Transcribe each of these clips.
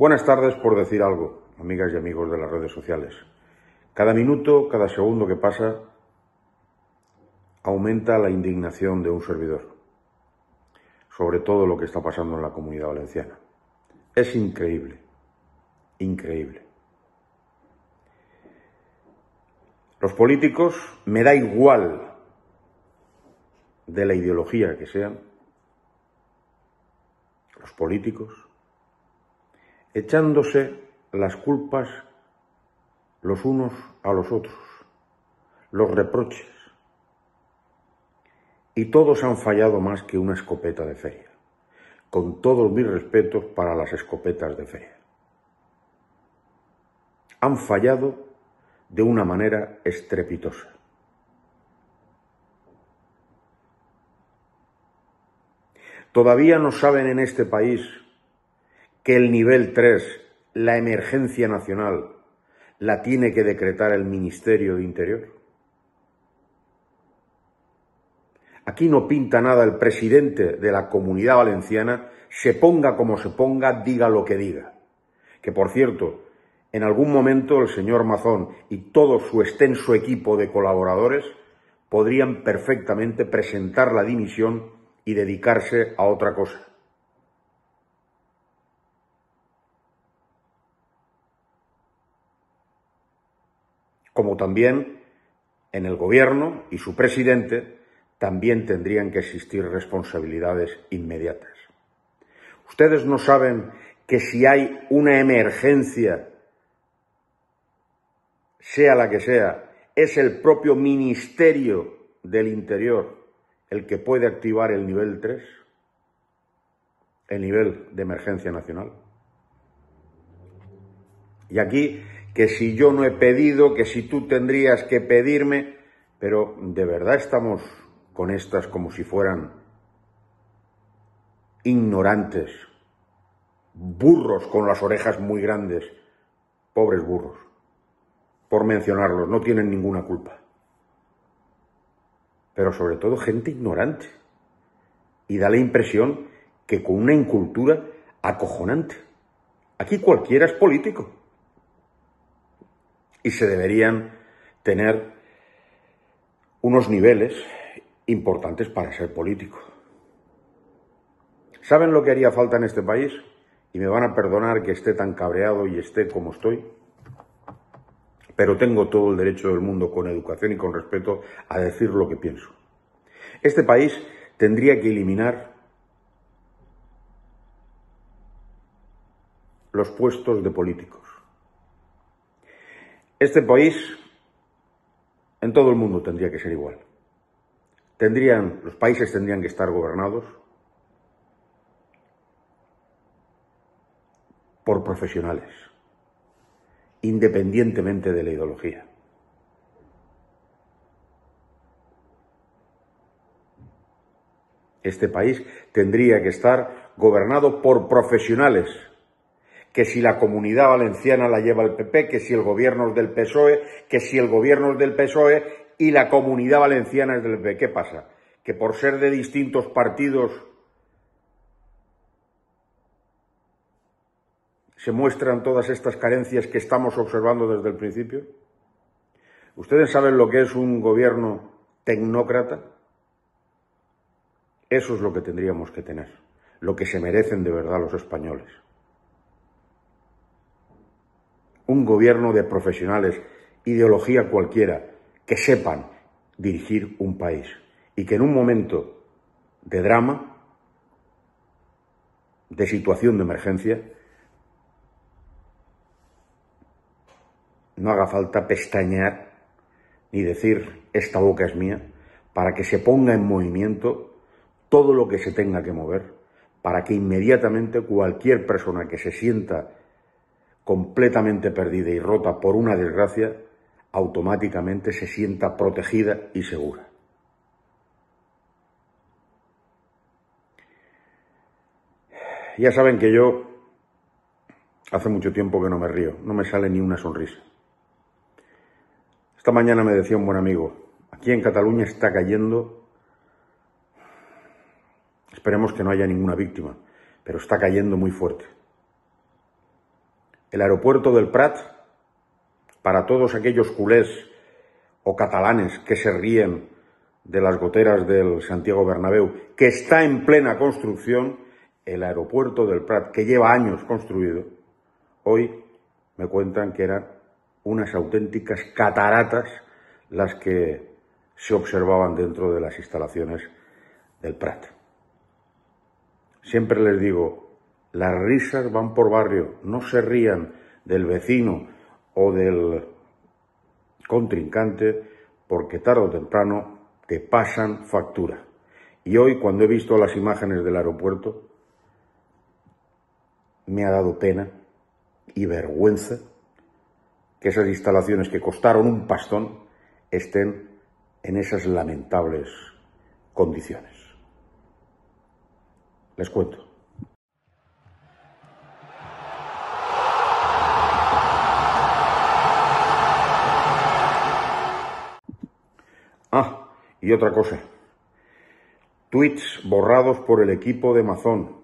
Buenas tardes por decir algo, amigas y amigos de las redes sociales. Cada minuto, cada segundo que pasa, aumenta la indignación de un servidor sobre todo lo que está pasando en la comunidad valenciana. Es increíble, increíble. Los políticos, me da igual de la ideología que sean, los políticos echándose las culpas los unos a los otros, los reproches. Y todos han fallado más que una escopeta de feria, con todos mis respetos para las escopetas de feria. Han fallado de una manera estrepitosa. Todavía no saben en este país que el nivel 3, la emergencia nacional, la tiene que decretar el Ministerio de Interior. Aquí no pinta nada el presidente de la comunidad valenciana, se ponga como se ponga, diga lo que diga. Que por cierto, en algún momento el señor Mazón y todo su extenso equipo de colaboradores podrían perfectamente presentar la dimisión y dedicarse a otra cosa. como también en el Gobierno y su presidente también tendrían que existir responsabilidades inmediatas. Ustedes no saben que si hay una emergencia, sea la que sea, es el propio Ministerio del Interior el que puede activar el nivel 3, el nivel de emergencia nacional. Y aquí que si yo no he pedido, que si tú tendrías que pedirme, pero de verdad estamos con estas como si fueran ignorantes, burros con las orejas muy grandes, pobres burros, por mencionarlos, no tienen ninguna culpa. Pero sobre todo gente ignorante. Y da la impresión que con una incultura acojonante. Aquí cualquiera es político y se deberían tener unos niveles importantes para ser político. ¿Saben lo que haría falta en este país? Y me van a perdonar que esté tan cabreado y esté como estoy. Pero tengo todo el derecho del mundo, con educación y con respeto, a decir lo que pienso. Este país tendría que eliminar los puestos de políticos. Este país, en todo el mundo, tendría que ser igual. los países tendrían que estar gobernados por profesionales, independientemente de la ideología. Este país tendría que estar gobernado por profesionales que si la comunidad valenciana la lleva el PP, que si el gobierno es del PSOE, que si el gobierno es del PSOE y la comunidad valenciana es del PP. ¿Qué pasa? Que por ser de distintos partidos se muestran todas estas carencias que estamos observando desde el principio. ¿Ustedes saben lo que es un gobierno tecnócrata? Eso es lo que tendríamos que tener, lo que se merecen de verdad los españoles un gobierno de profesionales, ideología cualquiera, que sepan dirigir un país y que en un momento de drama, de situación de emergencia, no haga falta pestañear ni decir esta boca es mía para que se ponga en movimiento todo lo que se tenga que mover, para que inmediatamente cualquier persona que se sienta completamente perdida y rota por una desgracia, automáticamente se sienta protegida y segura. Ya saben que yo hace mucho tiempo que no me río, no me sale ni una sonrisa. Esta mañana me decía un buen amigo, aquí en Cataluña está cayendo, esperemos que no haya ninguna víctima, pero está cayendo muy fuerte el aeropuerto del Prat, para todos aquellos culés o catalanes que se ríen de las goteras del Santiago Bernabéu, que está en plena construcción, el aeropuerto del Prat, que lleva años construido, hoy me cuentan que eran unas auténticas cataratas las que se observaban dentro de las instalaciones del Prat. Siempre les digo, las risas van por barrio, no se rían del vecino o del contrincante porque tarde o temprano te pasan factura. Y hoy cuando he visto las imágenes del aeropuerto me ha dado pena y vergüenza que esas instalaciones que costaron un pastón estén en esas lamentables condiciones. Les cuento. Y otra cosa, tweets borrados por el equipo de Mazón,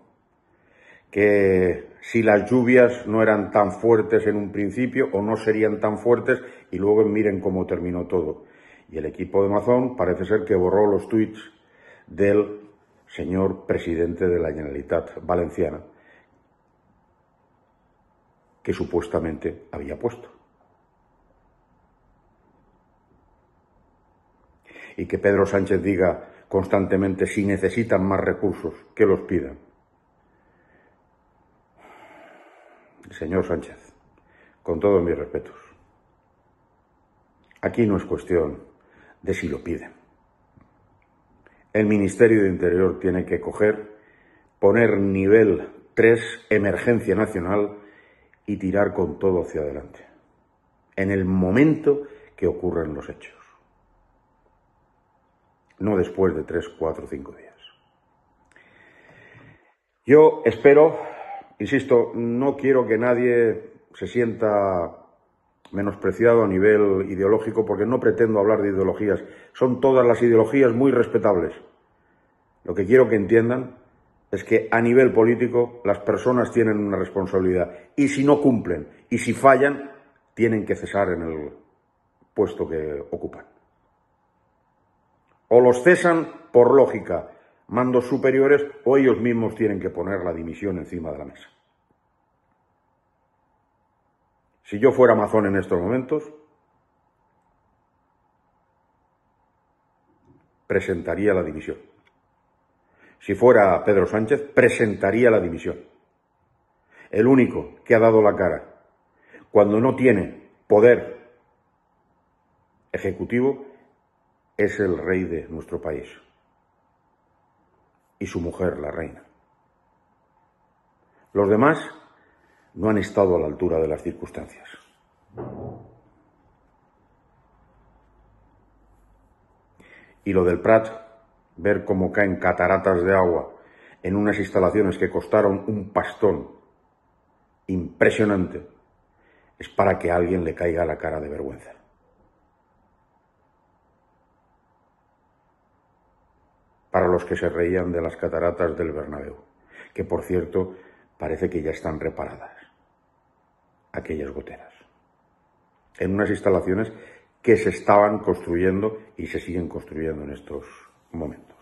que si las lluvias no eran tan fuertes en un principio o no serían tan fuertes y luego miren cómo terminó todo. Y el equipo de Mazón parece ser que borró los tweets del señor presidente de la Generalitat Valenciana que supuestamente había puesto. y que Pedro Sánchez diga constantemente si necesitan más recursos, que los pidan. Señor Sánchez, con todos mis respetos, aquí no es cuestión de si lo piden. El Ministerio de Interior tiene que coger, poner nivel 3, emergencia nacional, y tirar con todo hacia adelante, en el momento que ocurren los hechos no después de tres, cuatro, cinco días. Yo espero, insisto, no quiero que nadie se sienta menospreciado a nivel ideológico porque no pretendo hablar de ideologías. Son todas las ideologías muy respetables. Lo que quiero que entiendan es que a nivel político las personas tienen una responsabilidad y si no cumplen y si fallan, tienen que cesar en el puesto que ocupan. O los cesan por lógica, mandos superiores, o ellos mismos tienen que poner la dimisión encima de la mesa. Si yo fuera mazón en estos momentos, presentaría la dimisión. Si fuera Pedro Sánchez, presentaría la dimisión. El único que ha dado la cara cuando no tiene poder ejecutivo es el rey de nuestro país y su mujer, la reina. Los demás no han estado a la altura de las circunstancias. Y lo del Prat, ver cómo caen cataratas de agua en unas instalaciones que costaron un pastón impresionante, es para que a alguien le caiga la cara de vergüenza. para los que se reían de las cataratas del Bernabéu, que por cierto parece que ya están reparadas, aquellas goteras, en unas instalaciones que se estaban construyendo y se siguen construyendo en estos momentos.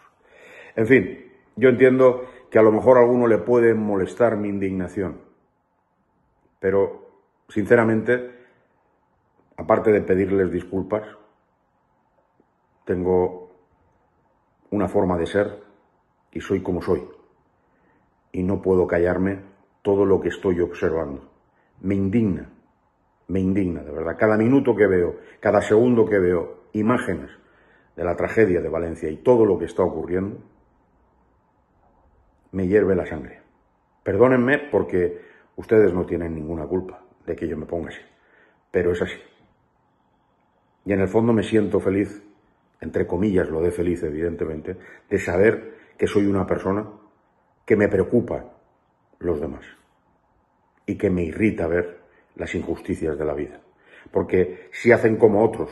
En fin, yo entiendo que a lo mejor a alguno le puede molestar mi indignación, pero sinceramente, aparte de pedirles disculpas, tengo una forma de ser y soy como soy. Y no puedo callarme todo lo que estoy observando. Me indigna, me indigna, de verdad. Cada minuto que veo, cada segundo que veo imágenes de la tragedia de Valencia y todo lo que está ocurriendo, me hierve la sangre. Perdónenme porque ustedes no tienen ninguna culpa de que yo me ponga así, pero es así. Y en el fondo me siento feliz entre comillas lo de feliz evidentemente, de saber que soy una persona que me preocupa los demás y que me irrita ver las injusticias de la vida. Porque si hacen como otros,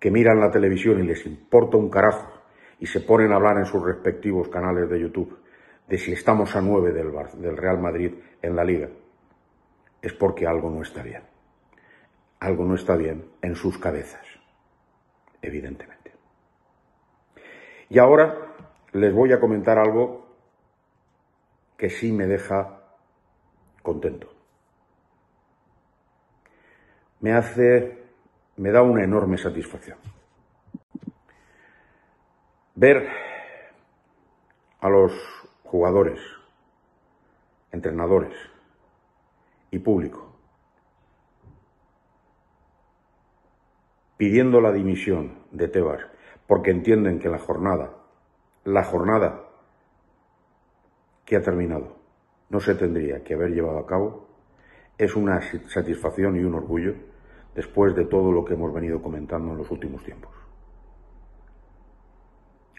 que miran la televisión y les importa un carajo y se ponen a hablar en sus respectivos canales de YouTube de si estamos a nueve del, del Real Madrid en la liga, es porque algo no está bien. Algo no está bien en sus cabezas, evidentemente. Y ahora les voy a comentar algo que sí me deja contento. Me hace, me da una enorme satisfacción. Ver a los jugadores, entrenadores y público pidiendo la dimisión de Tebas porque entienden que la jornada, la jornada que ha terminado, no se tendría que haber llevado a cabo, es una satisfacción y un orgullo después de todo lo que hemos venido comentando en los últimos tiempos.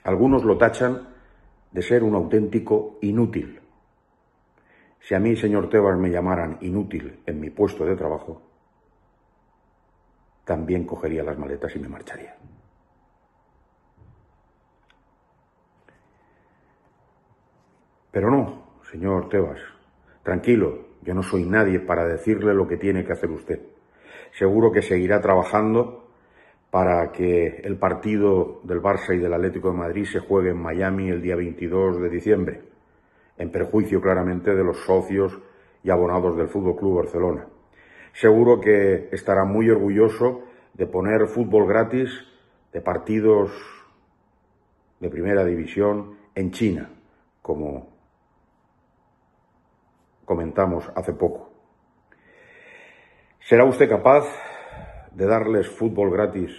Algunos lo tachan de ser un auténtico inútil. Si a mí, señor Tebas, me llamaran inútil en mi puesto de trabajo, también cogería las maletas y me marcharía. Pero no, señor Tebas, tranquilo, yo no soy nadie para decirle lo que tiene que hacer usted. Seguro que seguirá trabajando para que el partido del Barça y del Atlético de Madrid se juegue en Miami el día 22 de diciembre, en perjuicio claramente de los socios y abonados del Fútbol Club Barcelona. Seguro que estará muy orgulloso de poner fútbol gratis de partidos de primera división en China, como comentamos hace poco. ¿Será usted capaz de darles fútbol gratis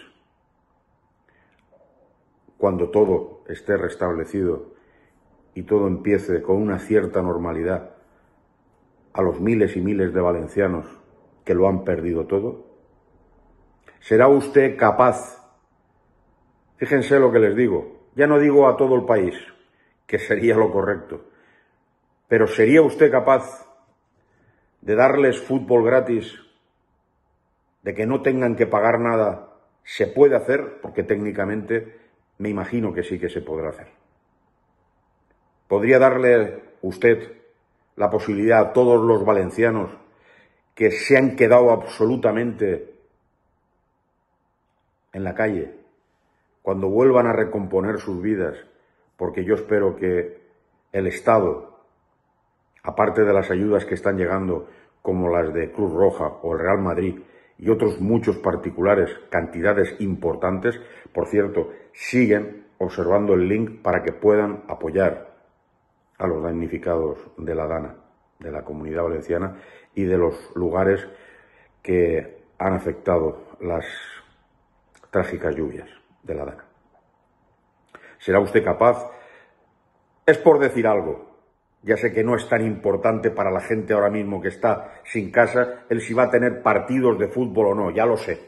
cuando todo esté restablecido y todo empiece con una cierta normalidad a los miles y miles de valencianos que lo han perdido todo? ¿Será usted capaz? Fíjense lo que les digo, ya no digo a todo el país, que sería lo correcto, pero ¿sería usted capaz de darles fútbol gratis, de que no tengan que pagar nada? ¿Se puede hacer? Porque técnicamente me imagino que sí que se podrá hacer. ¿Podría darle usted la posibilidad a todos los valencianos que se han quedado absolutamente en la calle, cuando vuelvan a recomponer sus vidas, porque yo espero que el Estado aparte de las ayudas que están llegando como las de Cruz Roja o el Real Madrid y otros muchos particulares, cantidades importantes, por cierto, siguen observando el link para que puedan apoyar a los damnificados de la Dana, de la comunidad valenciana y de los lugares que han afectado las trágicas lluvias de la Dana. ¿Será usted capaz? Es por decir algo, ya sé que no es tan importante para la gente ahora mismo que está sin casa el si va a tener partidos de fútbol o no, ya lo sé.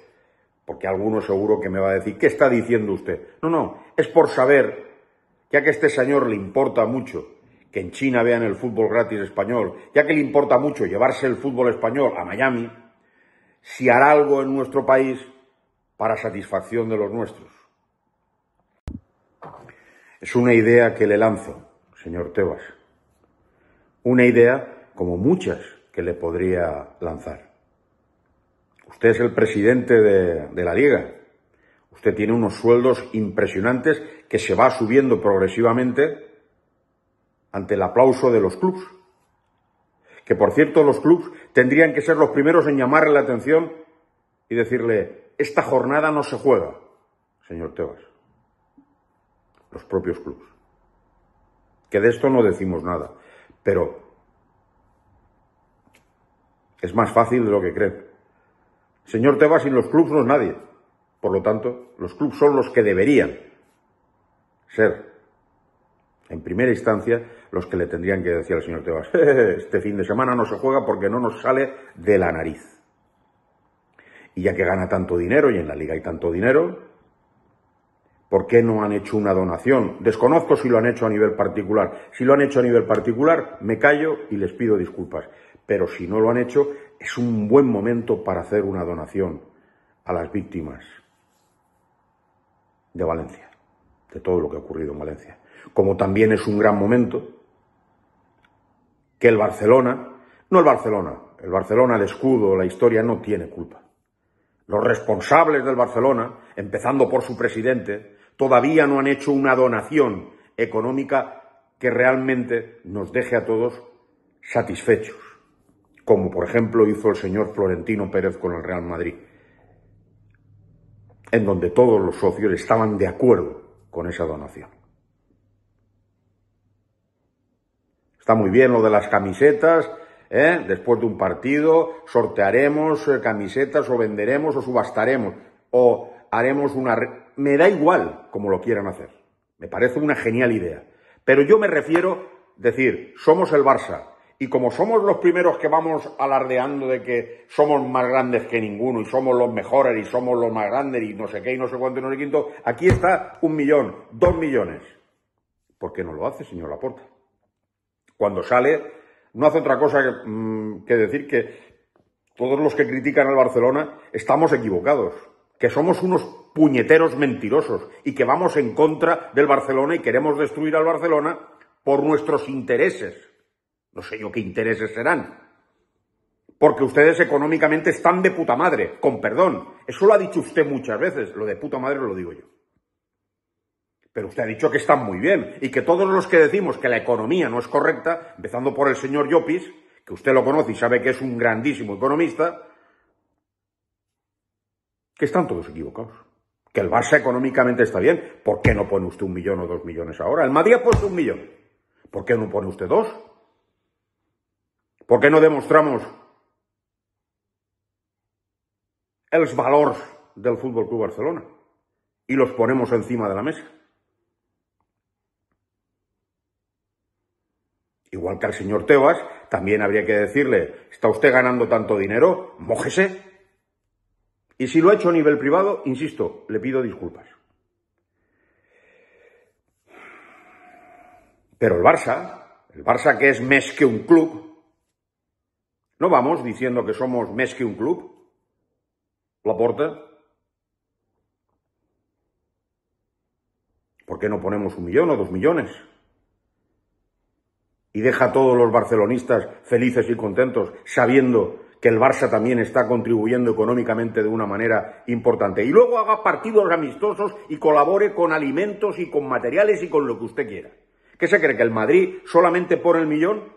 Porque alguno seguro que me va a decir, ¿qué está diciendo usted? No, no, es por saber, ya que a este señor le importa mucho que en China vean el fútbol gratis español, ya que le importa mucho llevarse el fútbol español a Miami, si hará algo en nuestro país para satisfacción de los nuestros. Es una idea que le lanzo, señor Tebas una idea como muchas que le podría lanzar. Usted es el presidente de, la liga. Usted tiene unos sueldos impresionantes que se va subiendo progresivamente ante el aplauso de los clubes. Que por cierto los clubes tendrían que ser los primeros en llamarle la atención y decirle, esta jornada no se juega, señor Tebas. Los propios clubes. Que de esto no decimos nada. Pero es más fácil de lo que creen. señor Tebas sin los clubs no es nadie. Por lo tanto, los clubes son los que deberían ser, en primera instancia, los que le tendrían que decir al señor Tebas, este fin de semana no se juega porque no nos sale de la nariz. Y ya que gana tanto dinero y en la liga hay tanto dinero, ¿Por qué no han hecho una donación? Desconozco si lo han hecho a nivel particular. Si lo han hecho a nivel particular, me callo y les pido disculpas. Pero si no lo han hecho, es un buen momento para hacer una donación a las víctimas de Valencia, de todo lo que ha ocurrido en Valencia. Como también es un gran momento que el Barcelona, no el Barcelona, el Barcelona, el escudo, la historia no tiene culpa. Los responsables del Barcelona, empezando por su presidente, todavía no han hecho una donación económica que realmente nos deje a todos satisfechos, como por ejemplo hizo el señor Florentino Pérez con el Real Madrid, en donde todos los socios estaban de acuerdo con esa donación. Está muy bien lo de las camisetas, ¿eh? después de un partido sortearemos eh, camisetas o venderemos o subastaremos o haremos una me da igual como lo quieran hacer. Me parece una genial idea. Pero yo me refiero, a decir, somos el Barça. Y como somos los primeros que vamos alardeando de que somos más grandes que ninguno y somos los mejores y somos los más grandes y no sé qué y no sé cuánto y no sé quinto, aquí está un millón, dos millones. ¿Por qué no lo hace, señor Laporta? Cuando sale, no hace otra cosa que mm, decir que todos los que critican al Barcelona estamos equivocados, que somos unos puñeteros mentirosos y que vamos en contra del Barcelona y queremos destruir al Barcelona por nuestros intereses. No sé yo qué intereses serán. Porque ustedes económicamente están de puta madre, con perdón. Eso lo ha dicho usted muchas veces, lo de puta madre lo digo yo. Pero usted ha dicho que están muy bien y que todos los que decimos que la economía no es correcta, empezando por el señor Llopis, que usted lo conoce y sabe que es un grandísimo economista, que están todos equivocados que el Barça económicamente está bien, ¿por qué no pone usted un millón o dos millones ahora? El Madrid pone un millón. ¿Por qué no pone usted dos? ¿Por qué no demostramos ...el valor del Fútbol Club Barcelona y los ponemos encima de la mesa? Igual que al señor Tebas, también habría que decirle, ¿está usted ganando tanto dinero? Mójese. Y si lo ha hecho a nivel privado, insisto, le pido disculpas. Pero el Barça, el Barça que es más que un club, no vamos diciendo que somos más que un club. La porta. ¿Por qué no ponemos un millón o dos millones? Y deja a todos los barcelonistas felices y contentos sabiendo que el Barça también está contribuyendo económicamente de una manera importante. Y luego haga partidos amistosos y colabore con alimentos y con materiales y con lo que usted quiera. ¿Qué se cree? ¿Que el Madrid solamente pone el millón?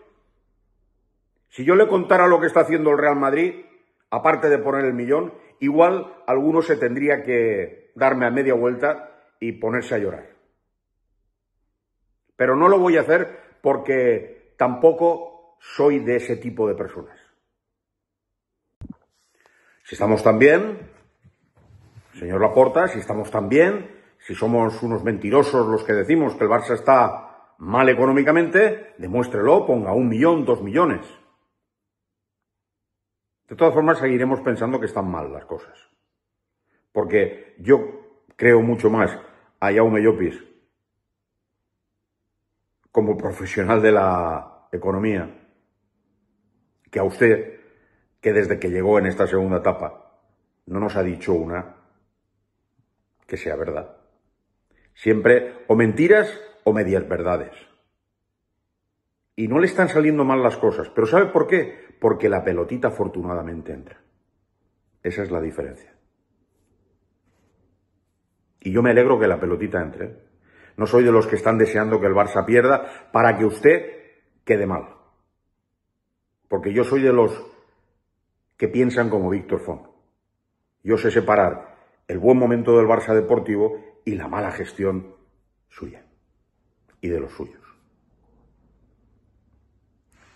Si yo le contara lo que está haciendo el Real Madrid, aparte de poner el millón, igual alguno se tendría que darme a media vuelta y ponerse a llorar. Pero no lo voy a hacer porque tampoco soy de ese tipo de personas. Si estamos tan bien, señor Laporta, si estamos tan bien, si somos unos mentirosos los que decimos que el Barça está mal económicamente, demuéstrelo, ponga un millón, dos millones. De todas formas, seguiremos pensando que están mal las cosas. Porque yo creo mucho más a Jaume Llopis como profesional de la economía que a usted que desde que llegó en esta segunda etapa no nos ha dicho una que sea verdad. Siempre o mentiras o medias verdades. Y no le están saliendo mal las cosas. ¿Pero sabe por qué? Porque la pelotita afortunadamente entra. Esa es la diferencia. Y yo me alegro que la pelotita entre. ¿eh? No soy de los que están deseando que el Barça pierda para que usted quede mal. Porque yo soy de los que piensan como Víctor Font. Yo sé separar el buen momento del Barça Deportivo y la mala gestión suya y de los suyos.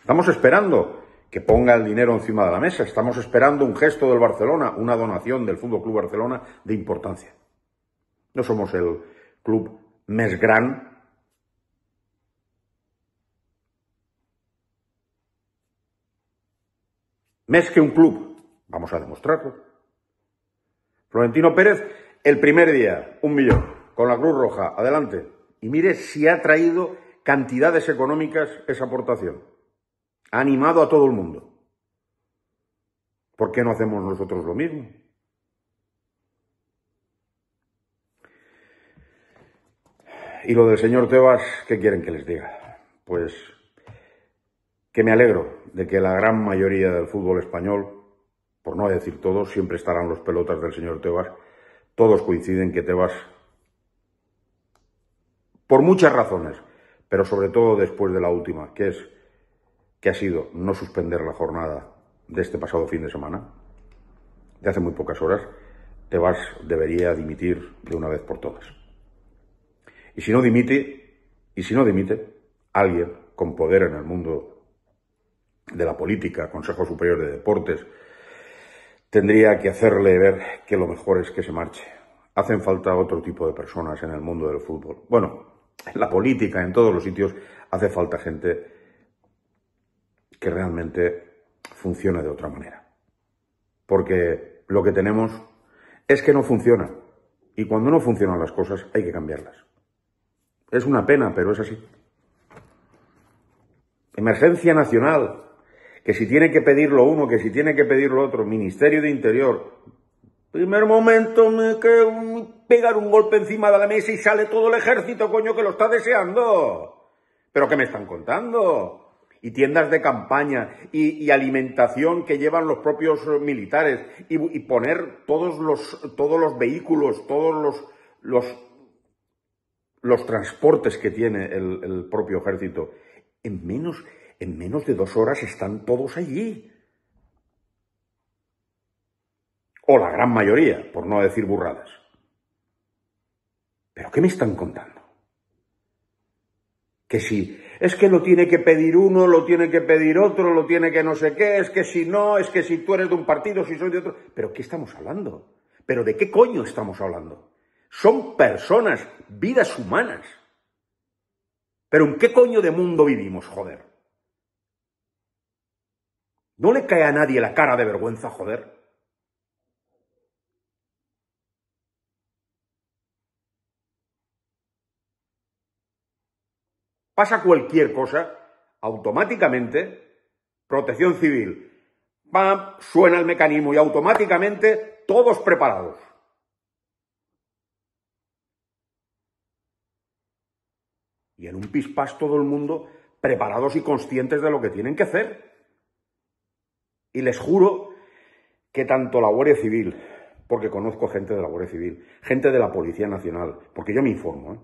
Estamos esperando que ponga el dinero encima de la mesa, estamos esperando un gesto del Barcelona, una donación del Fútbol Club Barcelona de importancia. No somos el club más Mes que un club. Vamos a demostrarlo. Florentino Pérez, el primer día, un millón, con la Cruz Roja, adelante. Y mire si ha traído cantidades económicas esa aportación. Ha animado a todo el mundo. ¿Por qué no hacemos nosotros lo mismo? Y lo del señor Tebas, ¿qué quieren que les diga? Pues que me alegro de que la gran mayoría del fútbol español, por no decir todos, siempre estarán los pelotas del señor Tebas, todos coinciden que Tebas, por muchas razones, pero sobre todo después de la última, que es que ha sido no suspender la jornada de este pasado fin de semana, de hace muy pocas horas, Tebas debería dimitir de una vez por todas. Y si no dimite, y si no dimite, alguien con poder en el mundo de la Política, Consejo Superior de Deportes, tendría que hacerle ver que lo mejor es que se marche. Hacen falta otro tipo de personas en el mundo del fútbol. Bueno, en la política, en todos los sitios, hace falta gente que realmente funcione de otra manera. Porque lo que tenemos es que no funciona. Y cuando no funcionan las cosas hay que cambiarlas. Es una pena, pero es así. Emergencia nacional, que si tiene que pedirlo uno, que si tiene que pedirlo otro, Ministerio de Interior. Primer momento me que pegar un golpe encima de la mesa y sale todo el ejército, coño, que lo está deseando. Pero ¿qué me están contando? Y tiendas de campaña y, alimentación que llevan los propios militares y, poner todos los, todos los vehículos, todos los, los, transportes que tiene el propio ejército en menos en menos de dos horas están todos allí. O la gran mayoría, por no decir burradas. ¿Pero qué me están contando? Que si es que lo tiene que pedir uno, lo tiene que pedir otro, lo tiene que no sé qué, es que si no, es que si tú eres de un partido, si soy de otro. ¿Pero qué estamos hablando? ¿Pero de qué coño estamos hablando? Son personas, vidas humanas. ¿Pero en qué coño de mundo vivimos, joder? ¿No le cae a nadie la cara de vergüenza, joder? Pasa cualquier cosa, automáticamente, protección civil, ¡pam! suena el mecanismo y automáticamente todos preparados. Y en un pispás todo el mundo preparados y conscientes de lo que tienen que hacer. Y les juro que tanto la Guardia Civil, porque conozco gente de la Guardia Civil, gente de la Policía Nacional, porque yo me informo, ¿eh?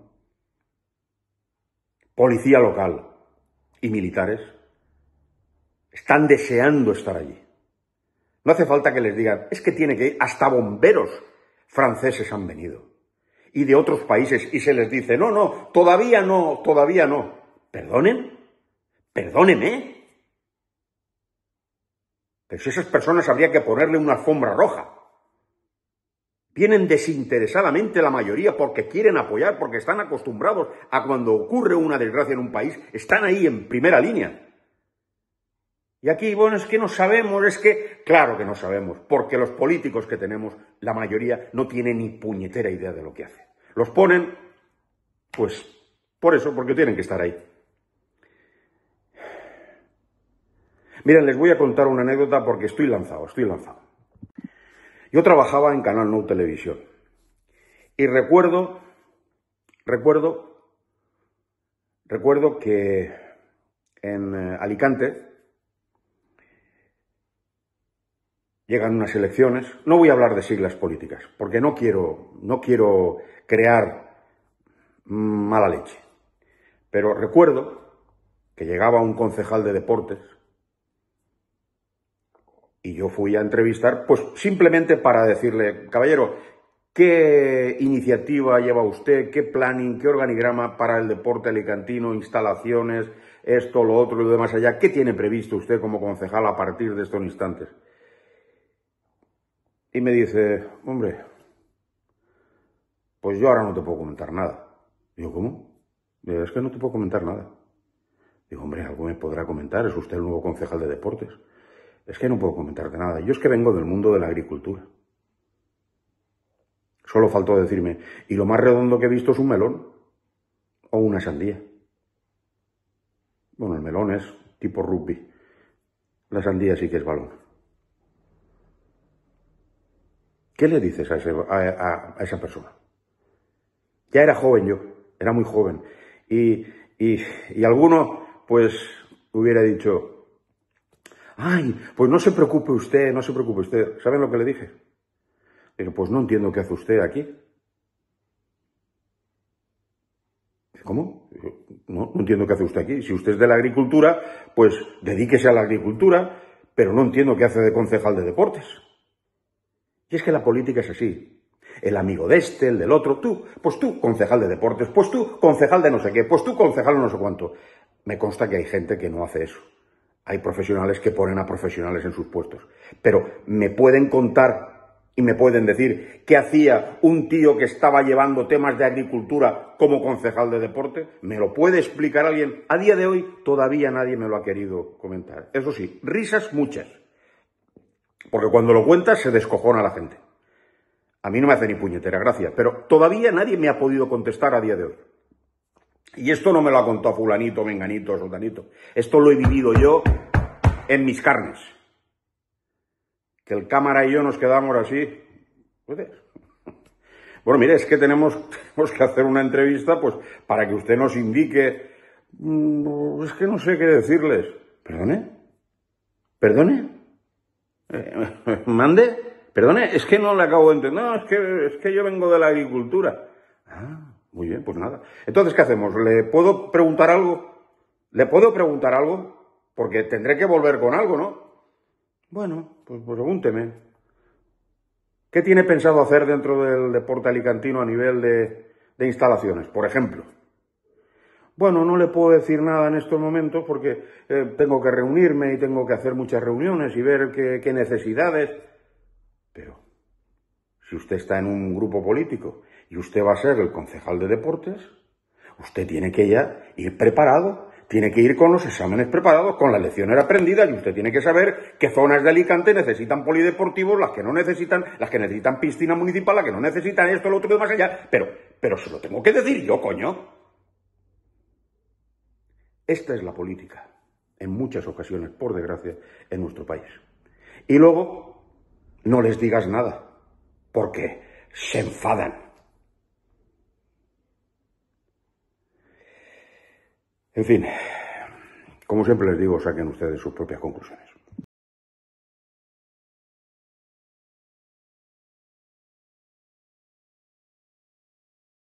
policía local y militares, están deseando estar allí. No hace falta que les digan, es que tiene que ir, hasta bomberos franceses han venido y de otros países y se les dice, no, no, todavía no, todavía no. Perdonen, perdónenme. Pero pues si esas personas habría que ponerle una alfombra roja. Vienen desinteresadamente la mayoría porque quieren apoyar, porque están acostumbrados a cuando ocurre una desgracia en un país, están ahí en primera línea. Y aquí, bueno, es que no sabemos, es que, claro que no sabemos, porque los políticos que tenemos, la mayoría, no tienen ni puñetera idea de lo que hacen. Los ponen, pues, por eso, porque tienen que estar ahí. Miren, les voy a contar una anécdota porque estoy lanzado, estoy lanzado. Yo trabajaba en Canal No Televisión y recuerdo, recuerdo, recuerdo que en eh, Alicante llegan unas elecciones. No voy a hablar de siglas políticas porque no quiero, no quiero crear mala leche. Pero recuerdo que llegaba un concejal de deportes y yo fui a entrevistar, pues simplemente para decirle, caballero, ¿qué iniciativa lleva usted? ¿Qué planning? ¿Qué organigrama para el deporte alicantino? ¿Instalaciones? Esto, lo otro y lo demás allá. ¿Qué tiene previsto usted como concejal a partir de estos instantes? Y me dice, hombre, pues yo ahora no te puedo comentar nada. Digo, ¿cómo? es que no te puedo comentar nada. Digo, hombre, algo me podrá comentar, es usted el nuevo concejal de deportes. Es que no puedo comentarte nada. Yo es que vengo del mundo de la agricultura. Solo faltó decirme, y lo más redondo que he visto es un melón o una sandía. Bueno, el melón es tipo rugby. La sandía sí que es balón. ¿Qué le dices a, esa persona? Ya era joven yo, era muy joven. y alguno, pues, hubiera dicho, ay, pues no se preocupe usted, no se preocupe usted. ¿Saben lo que le dije? Le dije, pues no entiendo qué hace usted aquí. ¿Cómo? No, no entiendo qué hace usted aquí. Si usted es de la agricultura, pues dedíquese a la agricultura, pero no entiendo qué hace de concejal de deportes. Y es que la política es así. El amigo de este, el del otro, tú, pues tú, concejal de deportes, pues tú, concejal de no sé qué, pues tú, concejal de no sé cuánto. Me consta que hay gente que no hace eso. Hay profesionales que ponen a profesionales en sus puestos. Pero me pueden contar y me pueden decir qué hacía un tío que estaba llevando temas de agricultura como concejal de deporte. ¿Me lo puede explicar alguien? A día de hoy todavía nadie me lo ha querido comentar. Eso sí, risas muchas. Porque cuando lo cuentas se descojona la gente. A mí no me hace ni puñetera gracia, pero todavía nadie me ha podido contestar a día de hoy. Y esto no me lo ha contado fulanito, menganito, sotanito. Esto lo he vivido yo en mis carnes. Que el cámara y yo nos quedamos así. Pues, eh. Bueno, mire, es que tenemos, que hacer una entrevista, pues, para que usted nos indique. Mm, es que no sé qué decirles. ¿Perdone? ¿Perdone? Eh, ¿Mande? Perdone, es que no le acabo de entender. No, es que, es que yo vengo de la agricultura. Ah. Muy bien, pues nada. Entonces, ¿qué hacemos? ¿Le puedo preguntar algo? ¿Le puedo preguntar algo? Porque tendré que volver con algo, ¿no? Bueno, pues pregúnteme. ¿Qué tiene pensado hacer dentro del deporte alicantino a nivel de, instalaciones, por ejemplo? Bueno, no le puedo decir nada en estos momentos porque eh, tengo que reunirme y tengo que hacer muchas reuniones y ver qué necesidades. Pero, si usted está en un grupo político y usted va a ser el concejal de deportes, usted tiene que ya ir preparado, tiene que ir con los exámenes preparados, con la lecciones aprendidas y usted tiene que saber qué zonas de Alicante necesitan polideportivos, las que no necesitan, las que necesitan piscina municipal, las que no necesitan esto, lo otro y más allá. Pero, pero se lo tengo que decir yo, coño. Esta es la política, en muchas ocasiones, por desgracia, en nuestro país. Y luego, no les digas nada, porque se enfadan. En fin, como siempre les digo, saquen ustedes sus propias conclusiones.